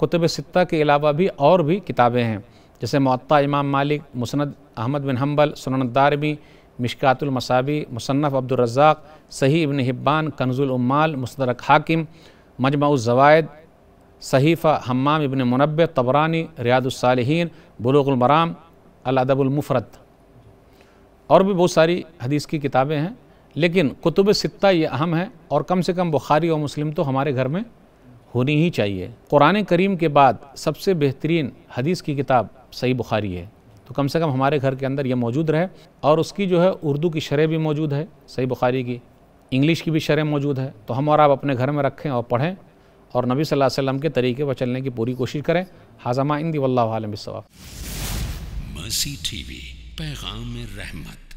कुतुब सित्ता के अलावा भी और भी किताबें हैं जैसे मत्ता इमाम मालिक मुसनद अहमद बिन हम्बल सुनदारबी मिशकातुलमसाबी मुसन्फ़ अब्दुलरज़ाक सही इबन हिब्बान कन्जुलमाल मुस्तरक हाकिम मजमाउज़वायद सहीफ़ा हमाम इबन मुनब तबरानी रियादुलसालहीन बलूगुलमराम अलादबुलमफ़रत और भी बहुत सारी हदीस की किताबें हैं लेकिन कुतुब सित्ता ये अहम है और कम से कम बुखारी और मुस्लिम तो हमारे घर में होनी ही चाहिए कुरान करीम के बाद सबसे बेहतरीन हदीस की किताब सही बुखारी है तो कम से कम हमारे घर के अंदर यह मौजूद रहे और उसकी जो है उर्दू की शरह भी मौजूद है सही बुखारी की इंग्लिश की भी शरह मौजूद है तो हम और आप अपने घर में रखें और पढ़ें और नबी सल्लल्लाहु अलैहि वसल्लम के तरीके पर चलने की पूरी कोशिश करें हाजमा इंदी वल्लम पैगाम रहमत